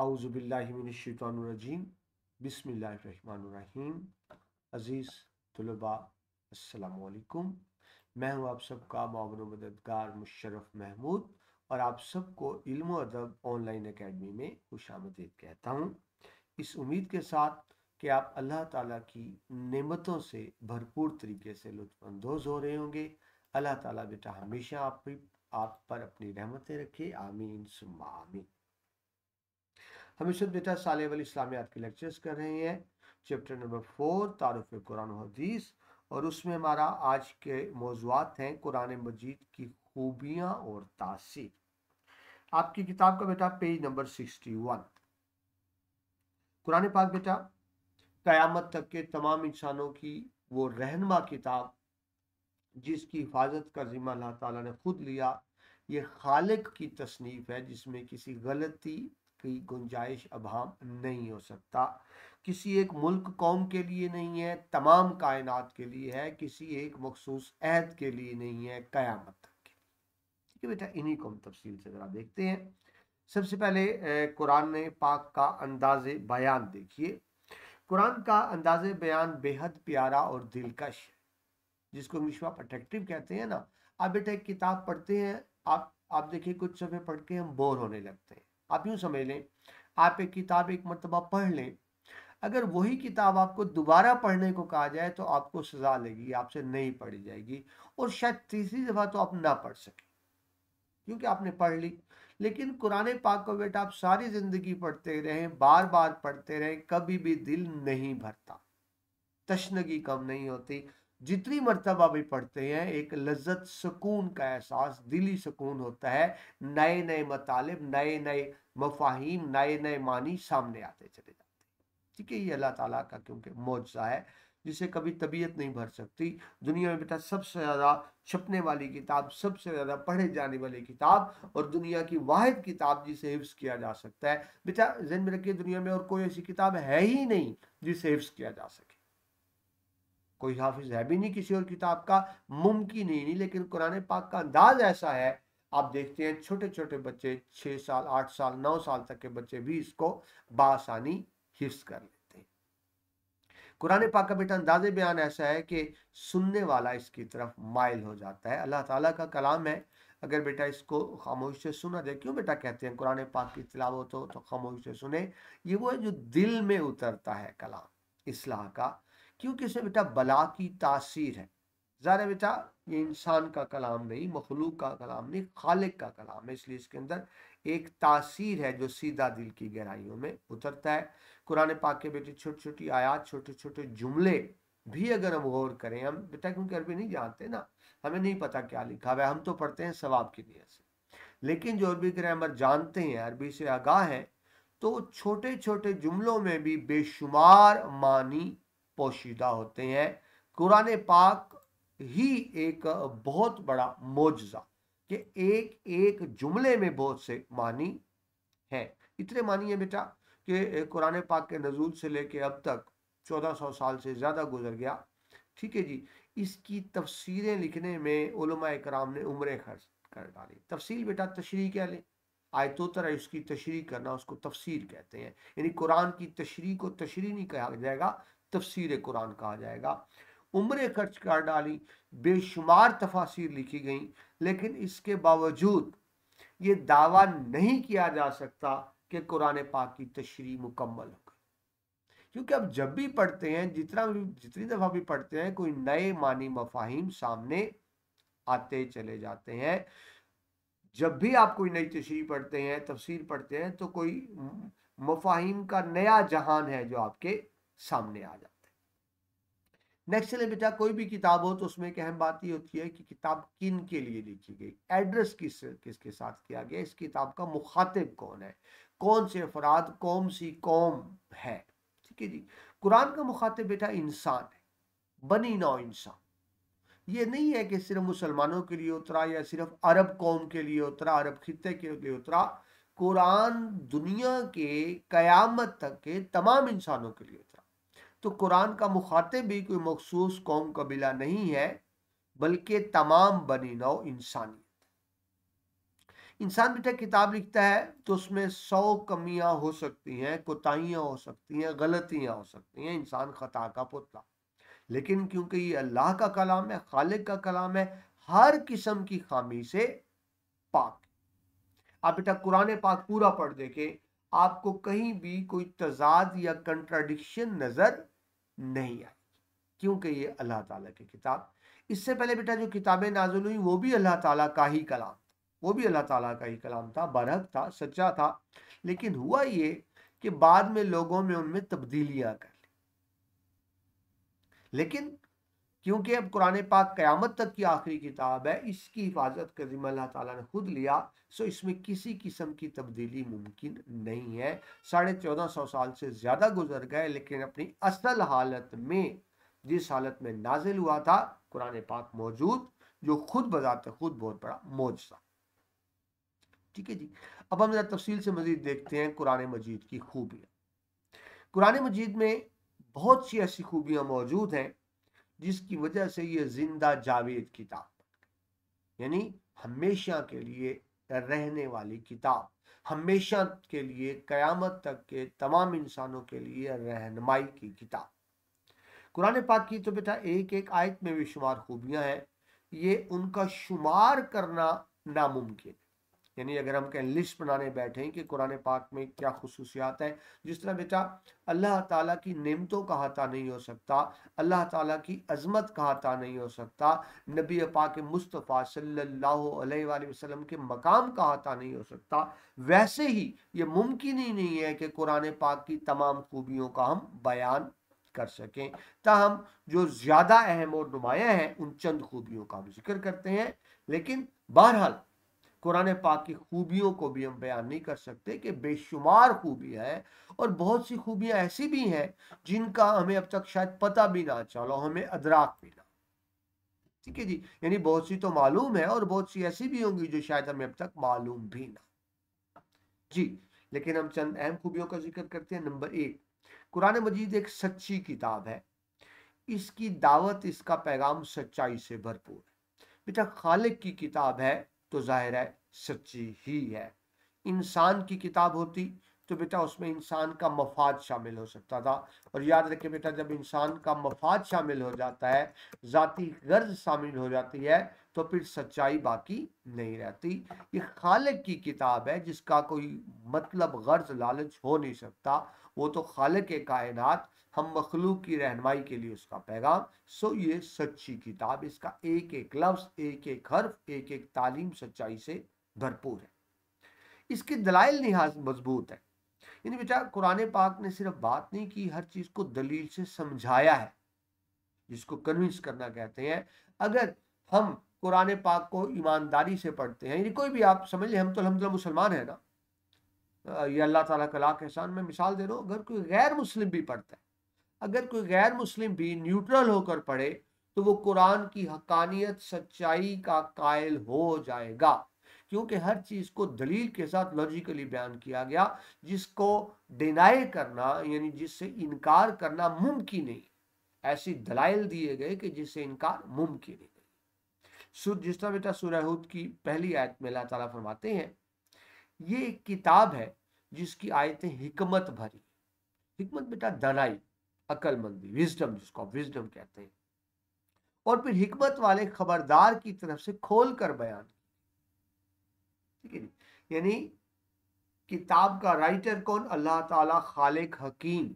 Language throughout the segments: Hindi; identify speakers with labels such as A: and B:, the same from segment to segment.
A: आउज़बिल्लिमिनशानरजीम बिसमीम अज़ीज़ तलबा अलकुम मैं हूँ आप सबका मावन मददगार मुशरफ महमूद और आप सबको इल्म अदब ऑनलाइन अकेडमी में खुश आमदीद कहता हूँ इस उम्मीद के साथ कि आप अल्लाह ताला की नेमतों से भरपूर तरीके से लुफानंदोज़ हो रहे होंगे अल्लाह ताला बेटा हमेशा आप आप पर अपनी रहमतें रखे आमीन सुम्मा आमीन हम इस साले वाली इस्लामियात के लेक्चर्स कर रहे हैं चैप्टर नंबर फोर तारफ़ कुरान हदीस और उसमें हमारा आज के मौजूद हैं कुरान मजीद की खूबियाँ और तासीर आपकी किताब का बेटा page number sixty one Quran पाक बेटा क़यामत तक के तमाम इंसानों की वो रहनमा किताब जिसकी हिफाजत का ज़िम्मा अल्लाह ताला ने खुद लिया ये खालिक की तसनीफ़ है जिसमें किसी गलती की गुंजाइश अभाव नहीं हो सकता किसी एक मुल्क कौम के लिए नहीं है तमाम कायनात के लिए है किसी एक मखसूस अहद के लिए नहीं है क़यामत तक के ठीक है बेटा इन्हीं को हम तफसील से ज़रा देखते हैं सबसे पहले कुरान पाक का अंदाज बयान देखिए कुरान का अंदाज बयान बेहद प्यारा और दिलकश है जिसको इंग्लिश में कहते हैं ना आप बेटा एक किताब पढ़ते हैं आप आप देखिए कुछ समय पढ़ के हम बोर होने लगते हैं आप यूँ समझ लें आप एक किताब एक मरतबा पढ़ लें अगर वही किताब आपको दोबारा पढ़ने को कहा जाए तो आपको सज़ा लगेगी आपसे नहीं पढ़ी जाएगी और शायद तीसरी दफ़ा तो आप ना पढ़ सकें क्योंकि आपने पढ़ ली लेकिन कुरान पाक को बेटा आप सारी ज़िंदगी पढ़ते रहें बार बार पढ़ते रहें कभी भी दिल नहीं भरता तशनगी कम नहीं होती जितनी मरतबा भी पढ़ते हैं एक लज्जत सुकून का एहसास दिली सुकून होता है नए नए मतलब नए नए मफाहिम नए नए मानी सामने आते चले जाते ठीक है ये अल्लाह ताला का क्योंकि मुआवजा है जिसे कभी तबीयत नहीं भर सकती दुनिया में बेटा सबसे ज़्यादा छपने वाली किताब सबसे ज़्यादा पढ़े जाने वाली किताब और दुनिया की वाद किताब जिसे हिफ्स किया जा सकता है बेटा जिन में रखिए दुनिया में और कोई ऐसी किताब है ही नहीं जिसे हिफ्स किया जा सकता कोई हाफिज है भी नहीं किसी और किताब का मुमकिन ही नहीं लेकिन कुरान पाक का अंदाज ऐसा है आप देखते हैं छोटे छोटे बच्चे छः साल आठ साल नौ साल तक के बच्चे भी इसको बासानी हिफ्स कर लेते हैं कुरान पाक का बेटा अंदाज बयान ऐसा है कि सुनने वाला इसकी तरफ माइल हो जाता है अल्लाह ताला का कलाम है अगर बेटा इसको खामोश से सुना जाए क्यों बेटा कहते हैं कुरान पाक की तिलावत हो तो खामोश से सुने ये वो है जो दिल में उतरता है कलाम इसलाह का क्योंकि इसे बेटा बला की तासीर है ज़ाहिर बेटा ये इंसान का कलाम नहीं मखलूक का कलाम नहीं खालिक का कलाम है इसलिए इसके अंदर एक तासीर है जो सीधा दिल की गहराइयों में उतरता है कुरान पाक के बेटे छोटी छोटी आयात छोटे छोटे जुमले भी अगर हम गौर करें हम बेटा क्योंकि अरबी नहीं जानते ना हमें नहीं पता क्या लिखा हुआ है हम तो पढ़ते हैं सवाब की नीयत से लेकिन जो अरबी ग्रामर जानते हैं अरबी से आगाह हैं तो छोटे छोटे जुमलों में भी बेशुमार मानी पोशीदा होते हैं कुरान पाक ही एक बहुत बड़ा मोजा कि एक एक जुमले में बहुत से मानी हैं इतने मानी है बेटा कि कुरान पाक के नजूल से लेके अब तक 1400 साल से ज़्यादा गुजर गया ठीक है जी इसकी तफसीरें लिखने में कराम ने उम्र खर्च कर डाली तफसील बेटा तशरी क्या लें आयतो तरह उसकी तशरी करना उसको तफसीर कहते हैं यानी कुरान की तशरी को तशरी नहीं कहा जाएगा तफसीर कुरान कहा जाएगा उम्र खर्च कर डाली बेशुमार तफासिर लिखी गई लेकिन इसके बावजूद ये दावा नहीं किया जा सकता कि कुरान पाक की तशरी मुकम्मल हो गई क्योंकि अब जब भी पढ़ते हैं जितना भी जितनी दफ़ा भी पढ़ते हैं कोई नए मानी मफाहिम सामने आते चले जाते हैं जब भी आप कोई नई तशरी पढ़ते हैं तफसीर पढ़ते हैं तो कोई मफाहिम का नया जहान है जो आपके सामने आ जाते है नेक्स्ट चले बेटा कोई भी किताब हो तो उसमें एक अहम बात यह होती है कि किताब किन के लिए लिखी गई एड्रेस किस किसके साथ किया गया इस किताब का मुखातिब कौन है कौन से अफराद कौन सी कौम है ठीक है जी कुरान का मुखातिब बेटा इंसान है बनी नौ इंसान ये नहीं है कि सिर्फ मुसलमानों के लिए उतरा या सिर्फ अरब कौम के लिए उतरा अरब खत्े के लिए उतरा कुरान दुनिया के कयामत तक के तमाम इंसानों के लिए तो कुरान का मुखातिब भी कोई मखसूस कौम कबीला नहीं है बल्कि तमाम बनी नौ इंसानियत इंसान बेटा किताब लिखता है तो उसमें सौ कमियां हो सकती हैं कोताहियाँ हो सकती हैं गलतियाँ हो सकती हैं इंसान खता का पुतला लेकिन क्योंकि ये अल्लाह का कलाम है खालिक का कलाम है हर किस्म की खामी से पाक आप बेटा कुरान पाक पूरा पढ़ देखे आपको कहीं भी कोई तजाद या कंट्राडिक्शन नज़र नहीं आई क्योंकि ये अल्लाह ताला की किताब इससे पहले बेटा जो किताबें नाजुल हुई वो भी अल्लाह ताला का ही कलाम वो भी अल्लाह ताला का ही कलाम था बरहक था सच्चा था लेकिन हुआ ये कि बाद में लोगों में उनमें तब्दीलियां कर ली लेकिन क्योंकि अब कुरान पाक क़यामत तक की आखिरी किताब है इसकी हिफाजत का जिम्मा अल्लाह ताला ने खुद लिया सो इसमें किसी किस्म की तब्दीली मुमकिन नहीं है साढ़े चौदह सौ साल से ज़्यादा गुजर गए लेकिन अपनी असल हालत में जिस हालत में नाजिल हुआ था कुरान पाक मौजूद जो खुद बजात खुद बहुत बड़ा मौजा ठीक है जी अब हम जरा तफसील से मज़ीद देखते हैं कुरान मजीद की खूबियाँ कुरान मजीद में बहुत सी ऐसी खूबियाँ मौजूद हैं जिसकी वजह से ये जिंदा जावेद किताब यानी हमेशा के लिए रहने वाली किताब हमेशा के लिए कयामत तक के तमाम इंसानों के लिए रहनमाई की किताब कुरान पाक की तो बेटा एक एक आयत में भी शुमार खूबियाँ हैं ये उनका शुमार करना नामुमकिन है यानी अगर हम कहें लिस्ट बनाने बैठे कि कुरान पाक में क्या खसूसियात है जिस तरह बेटा अल्लाह ताला की नेमतों का हाथा नहीं हो सकता अल्लाह ताला की अजमत का हाथा नहीं हो सकता नबी पाक मुस्तफ़ा सल्लल्लाहु अलैहि वसल्लम के मकाम का हाथा नहीं हो सकता वैसे ही ये मुमकिन ही नहीं है कि कुरान पाक की तमाम खूबियों का हम बयान कर सकें ताहम जो ज़्यादा अहम और नुमाया हैं उन चंद खूबियों का हम जिक्र करते हैं लेकिन बहरहाल कुरान पाक की खूबियों को भी हम बयान नहीं कर सकते कि बेशुमार खूबियाँ हैं और बहुत सी खूबियाँ ऐसी भी हैं जिनका हमें अब तक शायद पता भी ना चलो हमें अदराक भी ना ठीक है जी यानी बहुत सी तो मालूम है और बहुत सी ऐसी भी होंगी जो शायद हमें अब तक मालूम भी ना जी लेकिन हम चंद अहम खूबियों का जिक्र करते हैं नंबर एक कुरान मजीद एक सच्ची किताब है इसकी दावत इसका पैगाम सच्चाई से भरपूर है बेटा खालिक की किताब है तो जाहिर है सच्ची ही है इंसान की किताब होती तो बेटा उसमें इंसान का मफाद शामिल हो सकता था और याद रखे बेटा जब इंसान का मफाद शामिल हो जाता है ज़ाती गर्ज शामिल हो जाती है तो फिर सच्चाई बाकी नहीं रहती ये खालक की किताब है जिसका कोई मतलब गर्ज लालच हो नहीं सकता वो तो के कायनात हम मखलूक की रहनमाई के लिए उसका पैगाम सो ये सच्ची किताब इसका एक एक लफ्ज एक एक हर्फ एक एक तालीम सच्चाई से भरपूर है इसकी दलाइल लिहाज मजबूत है यानी बेटा कुरान पाक ने सिर्फ बात नहीं की हर चीज़ को दलील से समझाया है जिसको कन्विंस करना कहते हैं अगर हम कुरान पाक को ईमानदारी से पढ़ते हैं यानी कोई भी आप समझ लें हम तो अलहमदिल्ला मुसलमान है ना ये अल्लाह ताला कला एहसान में मिसाल दे रहा हूँ अगर कोई गैर मुस्लिम भी पढ़ता है अगर कोई गैर मुस्लिम भी न्यूट्रल होकर पढ़े तो वो कुरान की हकानियत सच्चाई का कायल हो जाएगा क्योंकि हर चीज़ को दलील के साथ लॉजिकली बयान किया गया जिसको डिनाई करना यानी जिससे इनकार करना मुमकिन नहीं ऐसी दलाइल दिए गए कि जिससे इनकार मुमकिन नहीं सुर जिस तरह बेटा सूरहूद की पहली आयत में अल्लाह ताला फरमाते हैं ये एक किताब है जिसकी आयतें हिकमत भरी हिकमत बेटा दनाई अकलमंदी विजडम जिसको आप विजडम कहते हैं और फिर हिकमत वाले खबरदार की तरफ से खोल कर बयान ठीक है जी यानी किताब का राइटर कौन अल्लाह ताला खालिक हकीम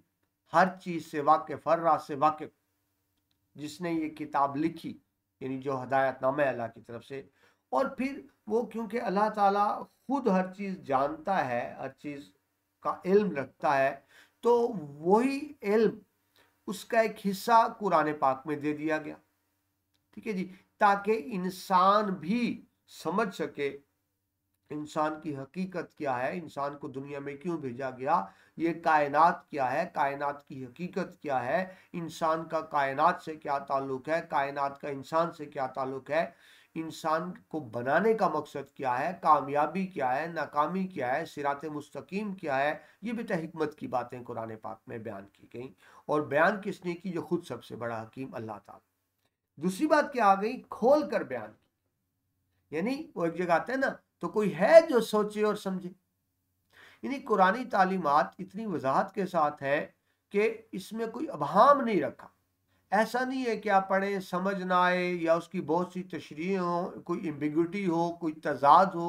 A: हर चीज से वाकिफ हर रात से वाकिफ जिसने ये किताब लिखी यानी जो हदायतनामा अल्लाह की तरफ से और फिर वो क्योंकि अल्लाह ताला खुद हर चीज़ जानता है हर चीज़ का इल्म रखता है तो वही इल्म उसका एक हिस्सा कुरान पाक में दे दिया गया ठीक है जी ताकि इंसान भी समझ सके इंसान की हकीकत क्या है इंसान को दुनिया में क्यों भेजा गया ये कायनात क्या है कायनात की हकीकत क्या है इंसान का कायनात से क्या ताल्लुक है कायनात का इंसान से क्या ताल्लुक है इंसान को बनाने का मकसद क्या है कामयाबी क्या है नाकामी क्या है सिरात मुस्तकीम क्या है ये बेटा हमत की बातें कुरान पाक में बयान की गई और बयान किसने की जो खुद सबसे बड़ा हकीम अल्लाह ताला दूसरी बात क्या आ गई खोल कर बयान की यानी वो एक जगह आता है ना तो कोई है जो सोचे और समझे यानी कुरानी तालीमत इतनी वजाहत के साथ है कि इसमें कोई अभाम नहीं रखा ऐसा नहीं है कि आप पढ़ें समझ ना आए या उसकी बहुत सी तशरी हो कोई एम्बिगटी हो कोई तजाद हो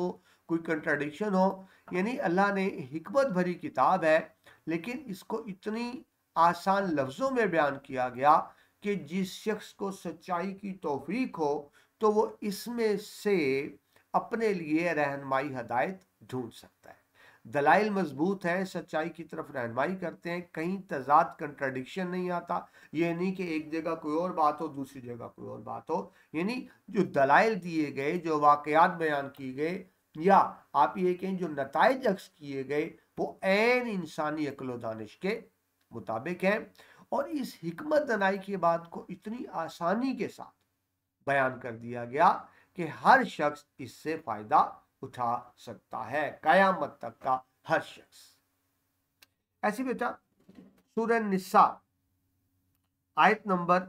A: कोई कंट्राडिक्शन हो यानी अल्लाह ने हमत भरी किताब है लेकिन इसको इतनी आसान लफ्ज़ों में बयान किया गया कि जिस शख्स को सच्चाई की तोफीक हो तो वो इसमें से अपने लिए रहनमाई हदायत ढूंढ सकता है दलाइल मजबूत हैं सच्चाई की तरफ रहनमाई करते हैं कहीं तजाद कंट्राडिक्शन नहीं आता ये नहीं कि एक जगह कोई और बात हो दूसरी जगह कोई और बात हो यानी जो दलाइल दिए गए जो वाकयात बयान किए गए या आप ये कहें जो नतज अक्स किए गए वो एन इंसानी अकल दानिश के मुताबिक हैं और इस हमत दनाई की बात को इतनी आसानी के साथ बयान कर दिया गया कि हर शख्स इससे फ़ायदा उठा सकता है कयामत तक का हर शख्स ऐसी बेटा सूर्य निस्सा आयत नंबर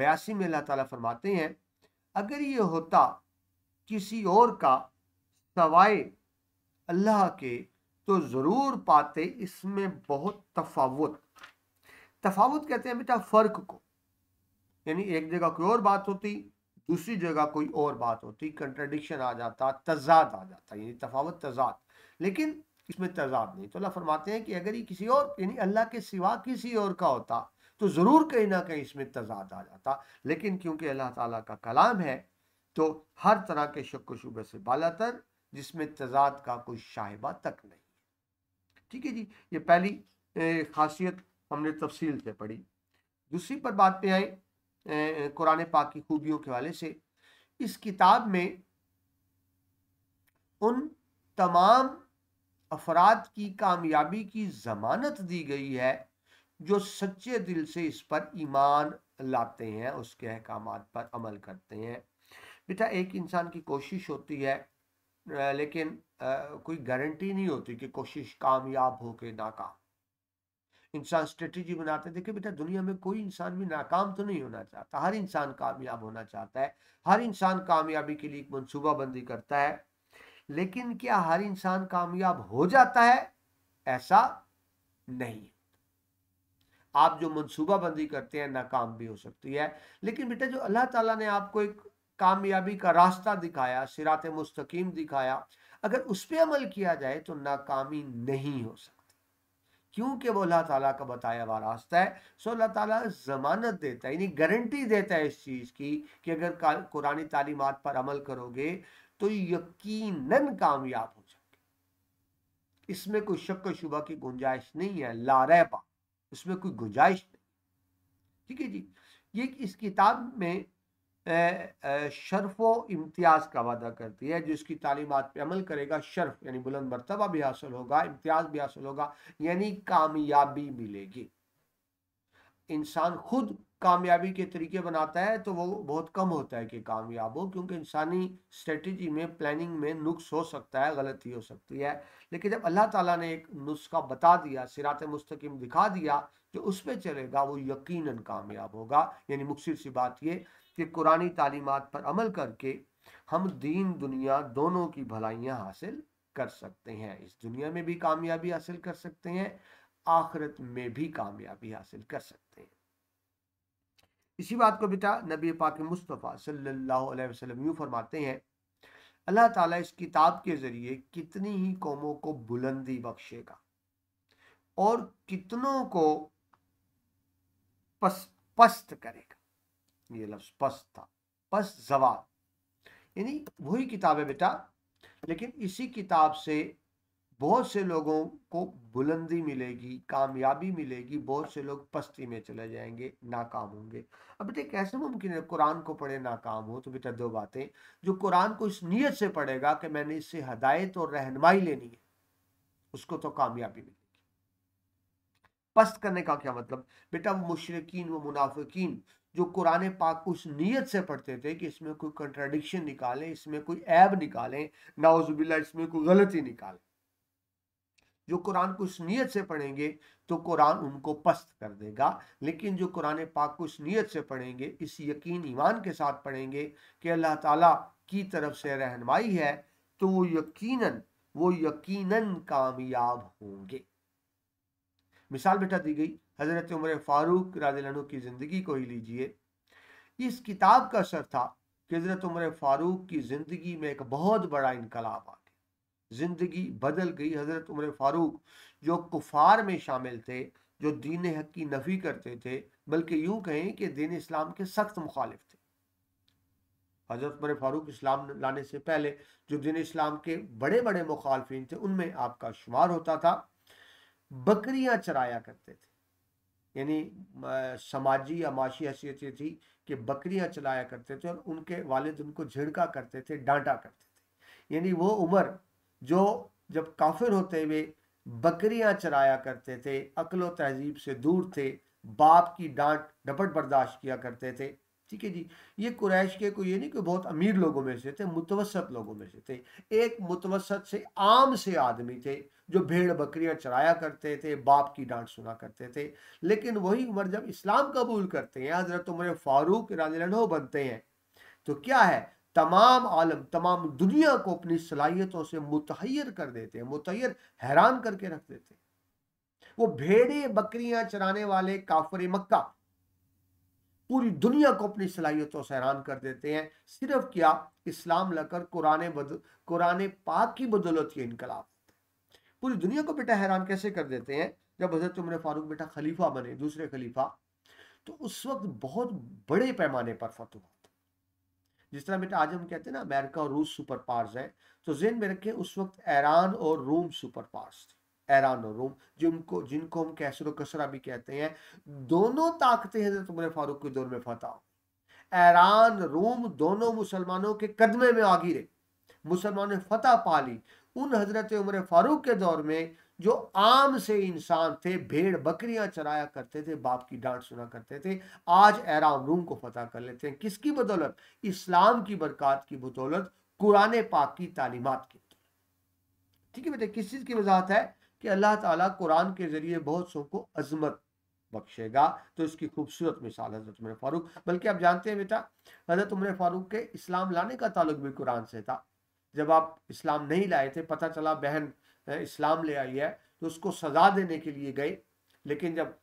A: बयासी में अल्लाह ताला फरमाते हैं अगर ये होता किसी और का सवाए अल्लाह के तो ज़रूर पाते इसमें बहुत तफावत तफावत कहते हैं बेटा फ़र्क को यानी एक जगह कोई और बात होती दूसरी जगह कोई और बात होती तो कंट्रडिक्शन आ जाता तजाद आ जाता यानी तफावत तजाद लेकिन इसमें तजाद नहीं तो अल्लाह फरमाते हैं कि अगर ये किसी और यानी अल्लाह के सिवा किसी और का होता तो ज़रूर कहीं ना कहीं इसमें तजाद आ जाता लेकिन क्योंकि अल्लाह ताला का कलाम है तो हर तरह के शक शुबे से बालातर जिसमें तजाद का कोई शाहिबा तक नहीं ठीक है जी ये पहली खासियत हमने तफसील से पढ़ी दूसरी पर बात पे आई कुरान पाक की खूबियों के वाले से इस किताब में उन तमाम अफराद की कामयाबी की जमानत दी गई है जो सच्चे दिल से इस पर ईमान लाते हैं उसके अहकाम पर अमल करते हैं बेटा एक इंसान की कोशिश होती है लेकिन कोई गारंटी नहीं होती कि कोशिश कामयाब हो के नाकाम इंसान स्ट्रेटेजी बनाते हैं देखिए बेटा दुनिया में कोई इंसान भी नाकाम तो नहीं होना चाहता हर इंसान कामयाब होना चाहता है हर इंसान कामयाबी के लिए एक मनसूबाबंदी करता है लेकिन क्या हर इंसान कामयाब हो जाता है ऐसा नहीं आप जो मनसूबाबंदी करते हैं नाकाम भी हो सकती है लेकिन बेटा जो अल्लाह ताला ने आपको एक कामयाबी का रास्ता दिखाया सिरात मुस्तकीम दिखाया अगर उस पर अमल किया जाए तो नाकामी नहीं हो सकती क्योंकि वो अल्लाह ताला का बताया हुआ रास्ता है सो अल्लाह ताला ज़मानत देता है यानी गारंटी देता है इस चीज़ की कि अगर कुरानी तालीमत पर अमल करोगे तो यकीनन कामयाब हो जाओगे इसमें कोई शक शुबा की गुंजाइश नहीं है लारैबा इसमें कोई गुंजाइश नहीं ठीक है जी ये इस किताब में शर्फ व इम्तियाज़ का वादा करती है जिसकी तालीमत पे अमल करेगा शर्फ यानी बुलंद मरतबा भी हासिल होगा इम्तियाज़ भी हासिल होगा यानी कामयाबी मिलेगी इंसान खुद कामयाबी के तरीके बनाता है तो वो बहुत कम होता है कि कामयाब हो क्योंकि इंसानी स्ट्रेटजी में प्लानिंग में नुक्स हो सकता है गलती हो सकती है लेकिन जब अल्लाह ताला ने एक नुस्खा बता दिया सिरात मुस्तकीम दिखा दिया जो तो उस पर चलेगा वो यकीनन कामयाब होगा यानी मुखसर सी बात ये कि कुरानी तालीमत पर अमल करके हम दीन दुनिया दोनों की भलाइयाँ हासिल कर सकते हैं इस दुनिया में भी कामयाबी हासिल कर सकते हैं आखिरत में भी कामयाबी हासिल कर सकते हैं इसी बात को बेटा नबी पाक मुस्तफ़ा सल्लल्लाहु अलैहि वसल्लम यूँ फरमाते हैं अल्लाह ताला इस किताब के ज़रिए कितनी ही कौमों को बुलंदी बख्शेगा और कितनों को पस्त करेगा ये लफ्ज पस था पस जवाब यानी वही किताब है बेटा लेकिन इसी किताब से बहुत से लोगों को बुलंदी मिलेगी कामयाबी मिलेगी बहुत से लोग पस्ती में चले जाएंगे नाकाम होंगे अब बेटे कैसे मुमकिन है कुरान को पढ़े नाकाम हो तो बेटा दो बातें जो कुरान को इस नीयत से पढ़ेगा कि मैंने इससे हदायत और रहनमाई लेनी है उसको तो कामयाबी मिलेगी पस्त करने का क्या मतलब बेटा वो मुशरकिन व मुनाफिकीन जो कुरान पाक उस नीयत से पढ़ते थे कि इसमें कोई कंट्राडिक्शन निकालें इसमें कोई ऐब निकालें नाउजुबिल्ला इसमें कोई गलती निकालें जो कुरान को उस नीयत से पढ़ेंगे तो कुरान उनको पस्त कर देगा लेकिन जो कुरान पाक को उस नीयत से पढ़ेंगे इस यकीन ईमान के साथ पढ़ेंगे कि अल्लाह ताला की तरफ से रहनमाई है तो वो यकीनन वो यकीनन कामयाब होंगे मिसाल बेटा दी गई हज़रत उमर फ़ारूक राजू की ज़िंदगी को ही लीजिए इस किताब का असर था कि हज़रत उमर फ़ारूक की ज़िंदगी में एक बहुत बड़ा इनकलाब आ गया ज़िंदगी बदल गई हज़रत उमर फ़ारूक जो कुफार में शामिल थे जो दीन हक की नफ़ी करते थे बल्कि यूँ कहें कि दीन इस्लाम के सख्त मुखालिफ थे हज़रत उम्र फ़ारूक इस्लाम लाने से पहले जो दीन इस्लाम के बड़े बड़े मुखालफी थे उनमें आपका शुमार होता था बकरियां चराया करते थे यानी समाजी या माशी हैसियत ये थी कि बकरियां चलाया करते थे और उनके वालिद उनको झिड़का करते थे डांटा करते थे यानी वो उम्र जो जब काफिर होते हुए बकरियां चलाया करते थे अकल तहजीब से दूर थे बाप की डांट डपट बर्दाश्त किया करते थे ठीक है जी ये कुरैश के कोई ये नहीं कि बहुत अमीर लोगों में से थे मुतवसत लोगों में से थे एक मुतवसत से आम से आदमी थे जो भेड़ बकरियां चराया करते थे बाप की डांट सुना करते थे लेकिन वही उम्र जब इस्लाम कबूल करते हैं हजरत उम्र फारूक रानो बनते हैं तो क्या है तमाम आलम तमाम दुनिया को अपनी सलाहियतों से मुतर कर देते हैं मुतहैर हैरान करके रख देते हैं वो भेड़े बकरियां चराने वाले काफर मक्का पूरी दुनिया को अपनी सलाहियतों से हैरान कर देते हैं सिर्फ क्या इस्लाम लकर कुरान बद कुरान पाक की बदौलत ये इनकलाब पूरी दुनिया को बेटा हैरान कैसे कर देते हैं जब हजरत उम्र फारूक बेटा खलीफा बने दूसरे खलीफा तो उस वक्त बहुत बड़े पैमाने पर फतवा जिस तरह बेटा आज हम कहते हैं ना अमेरिका और रूस सुपर पावर्स हैं तो जेन में रखें उस वक्त ऐरान और रोम सुपर पावर्स थे ऐरान और रोम जिनको जिनको हम कैसर कसरा भी कहते हैं दोनों ताकतें हजरत उम्र फारूक के दौर में फतह ऐरान रोम दोनों मुसलमानों के कदमे में आ गिरे मुसलमानों ने फतह पा ली उन हजरत उमर फारूक के दौर में जो आम से इंसान थे भेड़ बकरियां चराया करते थे बाप की डांट सुना करते थे आज एराम रूम को फतह कर लेते हैं किसकी बदौलत इस्लाम की बरकत की बदौलत कुरान पाक की तालीमत की ठीक है बेटे किस चीज़ की वजाहत है कि अल्लाह ताला कुरान के ज़रिए बहुत सो को अजमत बख्शेगा तो इसकी खूबसूरत मिसाल हज़रत उम्र फारूक बल्कि आप जानते हैं बेटा हज़रत उमर फारूक के इस्लाम लाने का ताल्लुक भी कुरान से था जब आप इस्लाम नहीं लाए थे पता चला बहन इस्लाम ले आई है तो उसको सज़ा देने के लिए गए लेकिन जब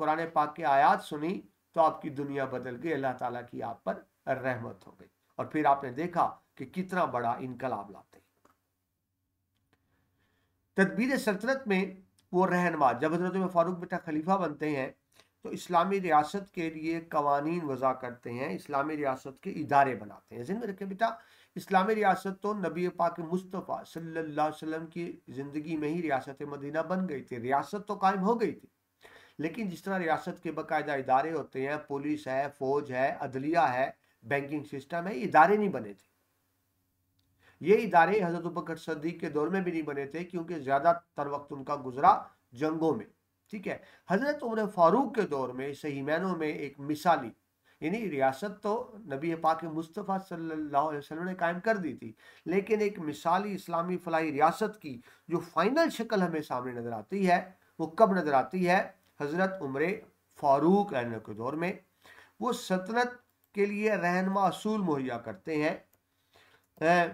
A: कुरान पाक की आयात सुनी तो आपकी दुनिया बदल गई अल्लाह ताला की आप पर रहमत हो गई और फिर आपने देखा कि कितना बड़ा इनकलाब लाते तदबीर सल्तनत में वो रहनमा जब हजरत फारूक बेटा खलीफा बनते हैं तो इस्लामी रियासत के लिए कवानीन वज़ा करते हैं इस्लामी रियासत के इदारे बनाते हैं जिन रखें बेटा इस्लामी रियासत तो नबी पाक मुस्तफ़ा सल्लल्लाहु अलैहि वसल्लम की ज़िंदगी में ही रियासत मदीना बन गई थी रियासत तो कायम हो गई थी लेकिन जिस तरह रियासत के बाकायदा इदारे होते हैं पुलिस है फौज है अदलिया है बैंकिंग सिस्टम है इदारे नहीं बने थे ये इदारे हजरत बकर सदीक के दौर में भी नहीं बने थे क्योंकि ज़्यादातर वक्त उनका गुजरा जंगों में ठीक है हज़रत उम्र फारूक के दौर में सही मैनों में एक मिसाली यानी रियासत तो नबी पाक मुस्तफ़ा सल्लल्लाहु अलैहि वसल्लम ने कायम कर दी थी लेकिन एक मिसाली इस्लामी फलाई रियासत की जो फाइनल शक्ल हमें सामने नज़र आती है वो कब नज़र आती है हज़रत उम्र फारूक रहन के दौर में वो सतनत के लिए रहनमा असूल मुहैया करते हैं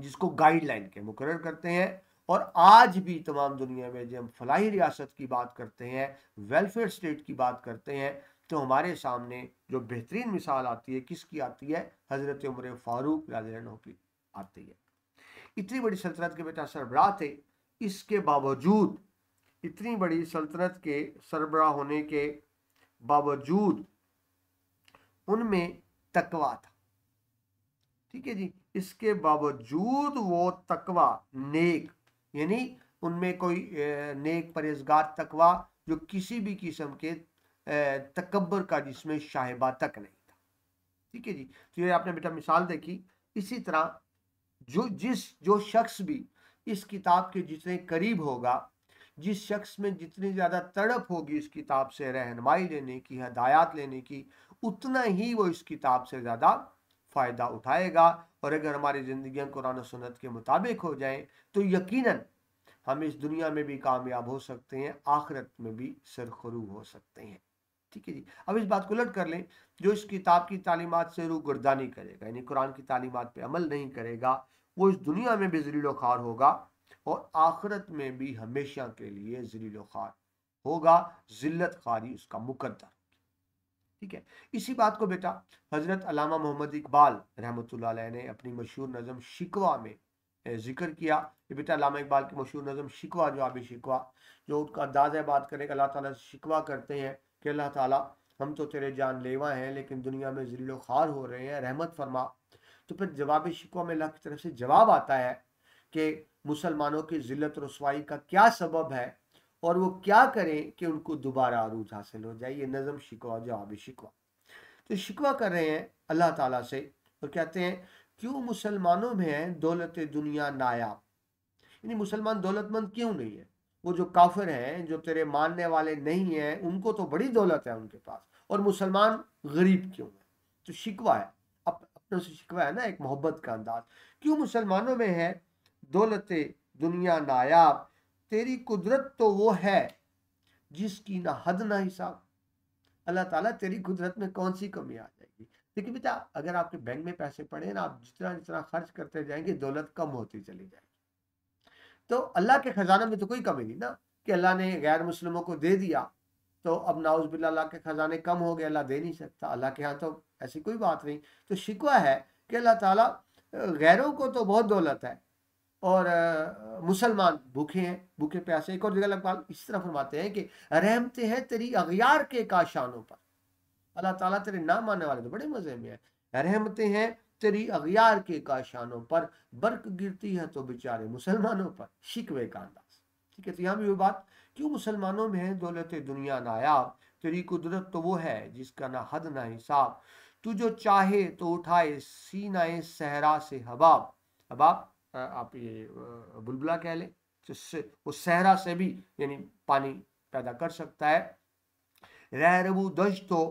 A: जिसको गाइडलाइन के मुकर करते हैं और आज भी तमाम दुनिया में जब हम फलाही रियासत की बात करते हैं वेलफेयर स्टेट की बात करते हैं तो हमारे सामने जो बेहतरीन मिसाल आती है किसकी आती है हज़रत उम्र फारूक राजो की आती है इतनी बड़ी सल्तनत के बेटा सरबराह थे इसके बावजूद इतनी बड़ी सल्तनत के सरबराह होने के बावजूद उनमें तकवा था ठीक है जी इसके बावजूद वो तकवा नेक यानी उनमें कोई नेक परहेजगार तकवा जो किसी भी किस्म के तकबर का जिसमें शाहबा तक नहीं था ठीक है जी तो ये आपने बेटा मिसाल देखी इसी तरह जो जिस जो शख्स भी इस किताब के जितने करीब होगा जिस शख्स में जितनी ज़्यादा तड़प होगी इस किताब से रहनमाई लेने की हदायत लेने की उतना ही वो इस किताब से ज़्यादा फ़ायदा उठाएगा और अगर हमारी ज़िंदगी कुरान सुनत के मुताबिक हो जाए तो यकीनन हम इस दुनिया में भी कामयाब हो सकते हैं आखिरत में भी सरखरू हो सकते हैं ठीक है जी अब इस बात को उलट कर लें जो इस किताब की तालीमत से रू गर्दानी करेगा यानी कुरान की तालीमत पर अमल नहीं करेगा वो इस दुनिया में भी जलीलो खार होगा और आखिरत में भी हमेशा के लिए जलीलो खार होगा जिल्लत खारी उसका मुकदर ठीक है इसी बात को बेटा हजरत अलामा मोहम्मद इकबाल रहमत ने अपनी मशहूर नज़म शिकवा में जिक्र किया कि बेटा अलामा इकबाल की मशहूर नज़म शिकवा जो अभी शिकवा जो उनका अंदाज है बात करें अल्लाह ताला शिकवा करते हैं कि अल्लाह ताला हम तो तेरे जान लेवा हैं लेकिन दुनिया में जिलो खार हो रहे हैं रहमत फरमा तो फिर जवाब शिकवा में अल्लाह की तरफ से जवाब आता है कि मुसलमानों की ज़िलत रसवाई का क्या सबब है और वो क्या करें कि उनको दोबारा अरूज हासिल हो जाए ये नज़म शिकवा जवाब शिकवा तो शिकवा कर रहे हैं अल्लाह ताला से और कहते हैं क्यों मुसलमानों में है दौलत दुनिया नायाब यानी मुसलमान दौलतमंद क्यों नहीं है वो जो काफिर हैं जो तेरे मानने वाले नहीं हैं उनको तो बड़ी दौलत है उनके पास और मुसलमान गरीब क्यों है तो शिकवा है अप, अपनों से शिकवा है ना एक मोहब्बत का अंदाज क्यों मुसलमानों में है दौलत दुनिया नायाब तेरी कुदरत तो वो है जिसकी ना हद ना हिसाब अल्लाह ताला तेरी कुदरत में कौन सी कमी आ जाएगी देखिए बेटा अगर आपके बैंक में पैसे पड़े ना आप जितना जितना खर्च करते जाएंगे दौलत कम होती चली जाएगी तो अल्लाह के खजाना में तो कोई कमी नहीं ना कि अल्लाह ने गैर मुस्लिमों को दे दिया तो अब नाउज बिल्ला के खजाने कम हो गए अल्लाह दे नहीं सकता अल्लाह के यहाँ तो ऐसी कोई बात नहीं तो शिकवा है कि अल्लाह ताला गैरों को तो बहुत दौलत है और मुसलमान भूखे हैं भूखे प्यासे एक और जगह लगभग इस तरह फरमाते हैं कि रहमते हैं तेरी अगयार के काशानों पर अल्लाह ताला तेरे नाम मानने वाले तो बड़े मज़े में है रहमते हैं तेरी अगयार के काशानों पर बर्क गिरती है तो बेचारे मुसलमानों पर शिकवे का अंदाज ठीक है तो यहाँ भी वो बात क्यों मुसलमानों में है दौलत दुनिया नायाब तेरी कुदरत तो वो है जिसका ना हद ना हिसाब तू जो चाहे तो उठाए सीनाए सहरा से हबाब हबाब आप ये बुलबुला कह लें जिससे वो सहरा से भी यानी पानी पैदा कर सकता है रहरबू दश्तो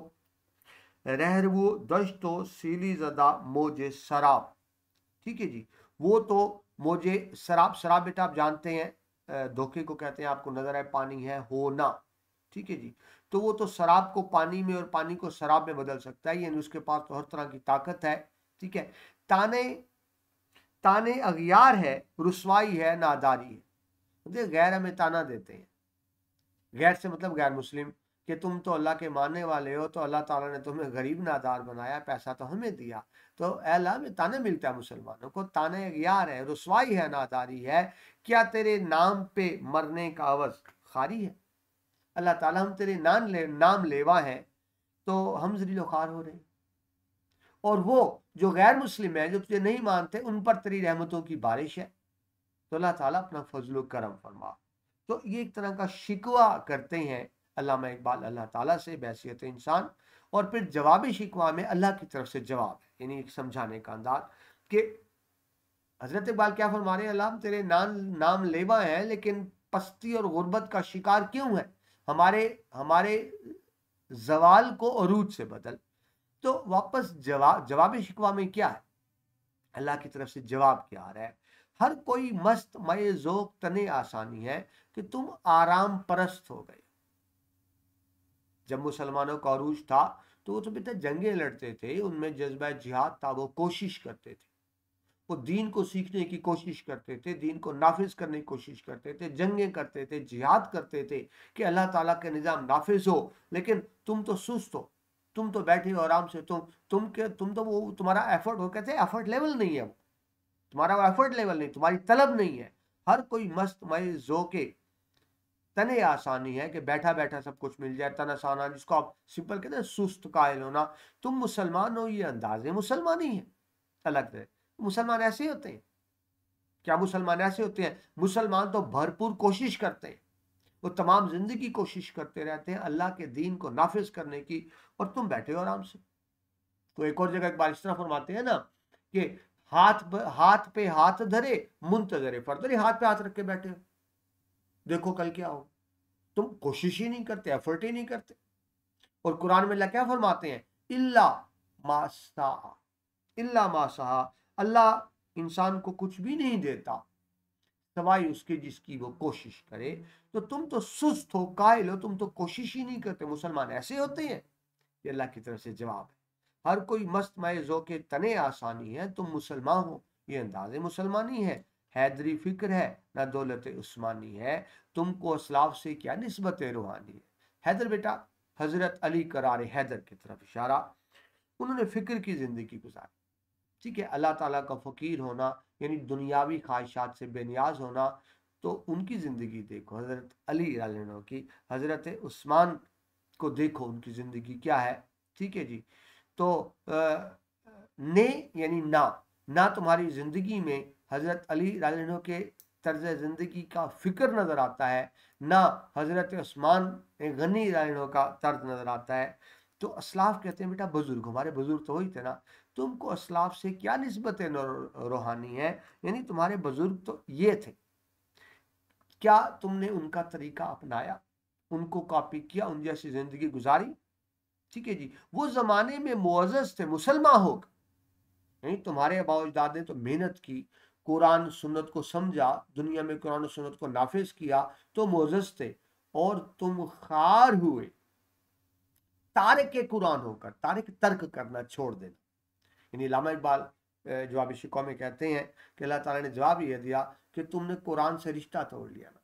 A: रहरबू दश्तो सीली जदा मोजे शराब ठीक है जी वो तो मोजे शराब शराब बेटा आप जानते हैं धोखे को कहते हैं आपको नजर आए पानी है होना ठीक है जी तो वो तो शराब को पानी में और पानी को शराब में बदल सकता है यानी उसके पास तो हर तरह की ताकत है ठीक है ताने ताने अगियार है रसवाई है नादारी है देखिए गैर हमें ताना देते हैं गैर से मतलब गैर मुस्लिम कि तुम तो अल्लाह के मानने वाले हो तो अल्लाह ताला ने तुम्हें गरीब नादार बनाया पैसा तो हमें दिया तो अल्लाह में ताने मिलता है मुसलमानों को ताने यार है रसवाई है नादारी है क्या तेरे नाम पे मरने का अवज खारी है अल्लाह ताला हम तेरे नाम ले नाम लेवा है तो हम जरीलोखार हो रहे हैं और वो जो गैर मुस्लिम हैं जो तुझे नहीं मानते उन पर तेरी रहमतों की बारिश है तो अल्लाह ताला अपना फजल करम फरमा तो ये एक तरह का शिकवा करते हैं अलामा इकबाल अल्लाह ताला से बैसीत इंसान और फिर जवाबी शिकवा में अल्लाह की तरफ से जवाब है यानी एक समझाने का अंदाज कि हजरत इकबाल क्या फरमा रहे हैं अल्लाह तेरे नाम नाम लेवा हैं लेकिन पस्ती और गुर्बत का शिकार क्यों है हमारे हमारे जवाल को अरूज से बदल तो वापस जवाब जवाब शिकवा में क्या है अल्लाह की तरफ से जवाब क्या आ रहा है हर कोई मस्त मय जोक तने आसानी है कि तुम आराम परस्त हो गए जब मुसलमानों का अरूज था तो वो तो बेटा जंगे लड़ते थे उनमें जज्बा जिहाद था वो कोशिश करते थे वो दीन को सीखने की कोशिश करते थे दीन को नाफिज करने की कोशिश करते थे जंगे करते थे जिहाद करते थे कि अल्लाह ताला के निज़ाम नाफिज हो लेकिन तुम तो सुस्त हो तुम तो बैठे हो आराम से तुम तुम के तुम तो वो तुम्हारा एफर्ट वो कहते हैं एफर्ट लेवल नहीं है तुम्हारा वो एफर्ट लेवल नहीं तुम्हारी तलब नहीं है हर कोई मस्त मई जो के तने आसानी है कि बैठा बैठा सब कुछ मिल जाए तन आसाना जिसको आप सिंपल कहते हैं सुस्त कायल होना तुम मुसलमान हो ये अंदाजे मुसलमान ही है अलग है मुसलमान ऐसे होते हैं क्या मुसलमान ऐसे होते हैं मुसलमान तो भरपूर कोशिश करते हैं वो तमाम ज़िंदगी कोशिश करते रहते हैं अल्लाह के दीन को नाफिज करने की और तुम बैठे हो आराम से तो एक और जगह एक बार इस तरह फरमाते हैं ना कि हाथ हाथ पे हाथ धरे मुंतजरे फर्दरे हाथ पे हाथ रख के बैठे हो देखो कल क्या हो तुम कोशिश ही नहीं करते एफर्ट ही नहीं करते और कुरान में ला क्या फरमाते हैं इल्ला मासा इल्ला मासा अल्लाह इंसान को कुछ भी नहीं देता सवाई उसके जिसकी वो कोशिश करे तो तुम तो सुस्त हो कायल हो तुम तो कोशिश ही नहीं करते मुसलमान ऐसे होते हैं ये अल्लाह की तरफ से जवाब है हर कोई मस्त मैजो के तने आसानी है तुम मुसलमान हो ये अंदाज मुसलमानी है हैदरी फिक्र है ना दौलत उस्मानी है तुमको असलाफ से क्या नस्बत रूहानी है हैदर बेटा हजरत अली करार हैदर की तरफ इशारा उन्होंने फिक्र की ज़िंदगी गुजारी ठीक है अल्लाह ताला का फ़कीर होना यानी दुनियावी ख्वाहिशात से बेनियाज होना तो उनकी ज़िंदगी देखो हज़रत अली रानो की हज़रत उस्मान को देखो उनकी ज़िंदगी क्या है ठीक है जी तो ने यानी ना ना तुम्हारी ज़िंदगी में हज़रत अली रानो के तर्ज ज़िंदगी का फ़िक्र नज़र आता है ना हज़रत उस्मान गनी रानो का तर्ज नज़र आता है तो असलाफ कहते हैं बेटा बुज़ुर्ग हमारे बुज़ुर्ग तो वही थे ना तुमको असलाफ से क्या नस्बत रूहानी है यानी तुम्हारे बुजुर्ग तो ये थे क्या तुमने उनका तरीका अपनाया उनको कॉपी किया उन जैसी जिंदगी गुजारी ठीक है जी वो ज़माने में मुआजस थे मुसलमान हो नहीं तुम्हारे अबाव ने तो मेहनत की कुरान सुन्नत को समझा दुनिया में कुरान सुन्नत को नाफिज किया तो मोजस थे और तुम खार हुए तारक के कुरान होकर तारक तर्क करना छोड़ देना यानी लामा इकबाल जवाब शिकों में कहते हैं कि अल्लाह तला ने जवाब यह दिया कि तुमने कुरान से रिश्ता तोड़ लिया ना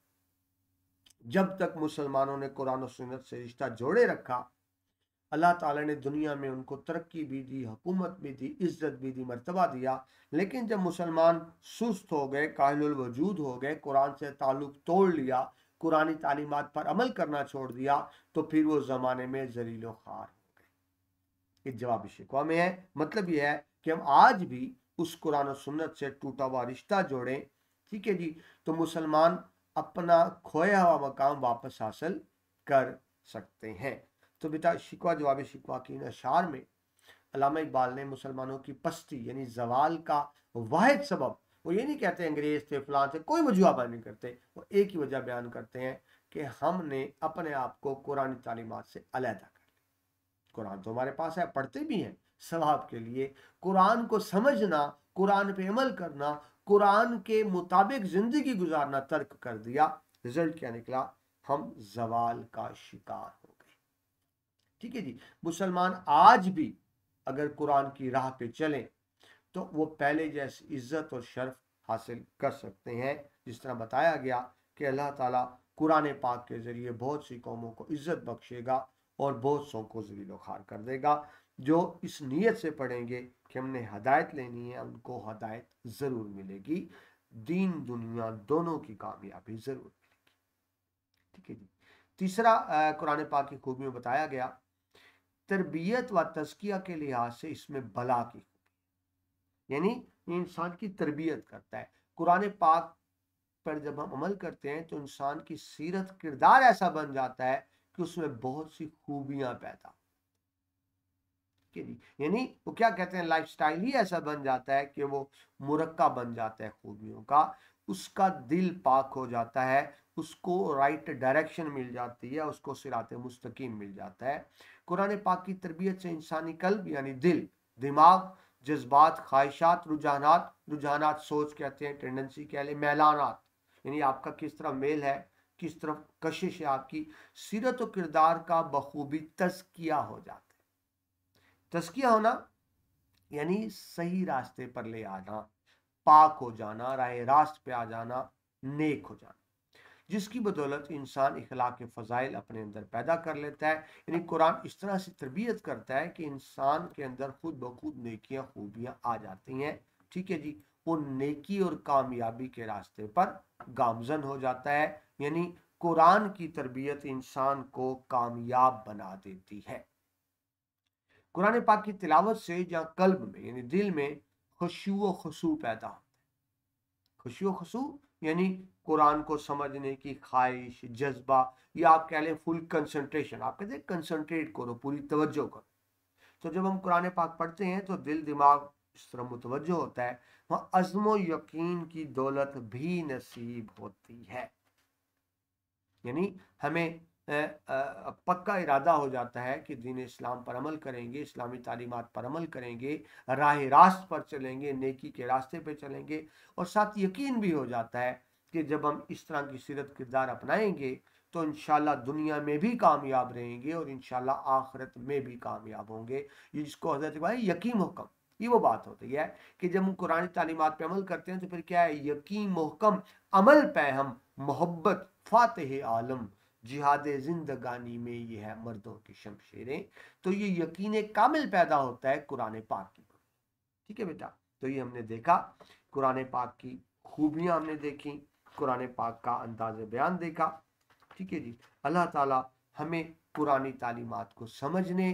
A: जब तक मुसलमानों ने कुरान और सुनत से रिश्ता जोड़े रखा अल्लाह ताला ने दुनिया में उनको तरक्की भी दी हुकूमत भी दी इज्जत भी दी मर्तबा दिया लेकिन जब मुसलमान सुस्त हो गए काहिल वजूद हो गए कुरान से ताल्लुक तोड़ लिया कुरानी तालीमत पर अमल करना छोड़ दिया तो फिर वो ज़माने में जरीलो खार ये जवाब शिकवा में है मतलब यह है कि हम आज भी उस कुरान और सुन्नत से टूटा हुआ रिश्ता जोड़ें ठीक है जी तो मुसलमान अपना खोया हुआ मकाम वापस हासिल कर सकते हैं तो बेटा शिकवा जवाब शिकवा की इन अशार में अलामा इकबाल ने मुसलमानों की पस्ती यानी जवाल का वाद सबब वो ये नहीं कहते अंग्रेज थे फलां थे कोई वजूह बयान नहीं करते वो एक ही वजह बयान करते हैं कि हमने अपने आप को कुरानी तालीमत से अलहदा कुरान तो हमारे पास है पढ़ते भी हैं सवाब के लिए कुरान को समझना कुरान पे अमल करना कुरान के मुताबिक ज़िंदगी गुजारना तर्क कर दिया रिजल्ट क्या निकला हम जवाल का शिकार हो गए ठीक है जी मुसलमान आज भी अगर कुरान की राह पे चलें तो वो पहले जैसी इज्जत और शर्फ हासिल कर सकते हैं जिस तरह बताया गया कि अल्लाह ताला कुरान पाक के ज़रिए बहुत सी कौमों को इज़्ज़त बख्शेगा और बहुत सौ को जलीलो खार कर देगा जो इस नीयत से पढ़ेंगे कि हमने हदायत लेनी है उनको हदायत ज़रूर मिलेगी दीन दुनिया दोनों की कामयाबी ज़रूर मिलेगी ठीक है जी तीसरा कुरान पाक की खूबी में बताया गया तरबियत व तस्किया के लिहाज से इसमें भला की यानी इंसान की तरबियत करता है कुरान पाक पर जब हम अमल करते हैं तो इंसान की सीरत किरदार ऐसा बन जाता है कि उसमें बहुत सी खूबियां पैदा यानी वो क्या कहते हैं लाइफस्टाइल ही ऐसा बन जाता है कि वो मुरक्का बन जाता है खूबियों का उसका दिल पाक हो जाता है उसको राइट डायरेक्शन मिल जाती है उसको सिरात मुस्तकीम मिल जाता है कुरान पाक की तरबियत से इंसानी कल्ब यानी दिल दिमाग जज्बात ख्वाहिशात रुझानात रुझानात सोच कहते हैं टेंडेंसी कह लें मैलानात यानी आपका किस तरह मेल है किस तरफ कशिश है आपकी सीरत व किरदार का बखूबी तस्किया हो जाता है तस्किया होना यानी सही रास्ते पर ले आना पाक हो जाना राय रास्त पे आ जाना नेक हो जाना जिसकी बदौलत इंसान इखलाक फ़ज़ाइल अपने अंदर पैदा कर लेता है यानी कुरान इस तरह से तरबियत करता है कि इंसान के अंदर खुद बखूद नेकियां खूबियां आ जाती हैं ठीक है जी वो नेकी और कामयाबी के रास्ते पर गामजन हो जाता है यानी कुरान की तरबियत इंसान को कामयाब बना देती है कुरान पाक की तिलावत से जहाँ कल्ब में यानी दिल में खुशू पैदा होता है खुशू यानी कुरान को समझने की ख्वाहिश जज्बा या आप कह लें फुल कंसंट्रेशन आप कहते हैं कंसंट्रेट करो पूरी तवज्जो करो तो जब हम कुरान पाक पढ़ते हैं तो दिल दिमाग इस तरह मुतवजो होता है वहाँ अजमो यकीन की दौलत भी नसीब होती है यानी हमें पक्का इरादा हो जाता है कि दीन इस्लाम पर अमल करेंगे इस्लामी तालीमत पर अमल करेंगे राह रास्त पर चलेंगे नेकी के रास्ते पर चलेंगे और साथ यकीन भी हो जाता है कि जब हम इस तरह की सीरत किरदार अपनाएंगे तो इन दुनिया में भी कामयाब रहेंगे और इन आखिरत में भी कामयाब होंगे ये जिसको हजरत भाई हुक्म ये वो बात होती है कि जब हम कुरानी तालीमत पर अमल करते हैं तो फिर क्या है यकीम हुक्म अमल पे हम मोहब्बत फातह आलम जिहाद जिंदगानी में ये है मर्दों की शमशेरें तो ये यकीन कामिल पैदा होता है कुरान पाक की ठीक है बेटा तो ये हमने देखा कुरान पाक की खूबियाँ हमने देखी कुरान पाक का अंदाज बयान देखा ठीक है जी अल्लाह ताला हमें पुरानी तालीमत को समझने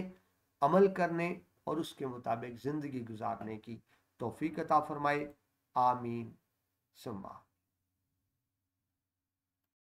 A: अमल करने और उसके मुताबिक ज़िंदगी गुजारने की तोफ़ी अता फ़रमाए आमीन सुम्मा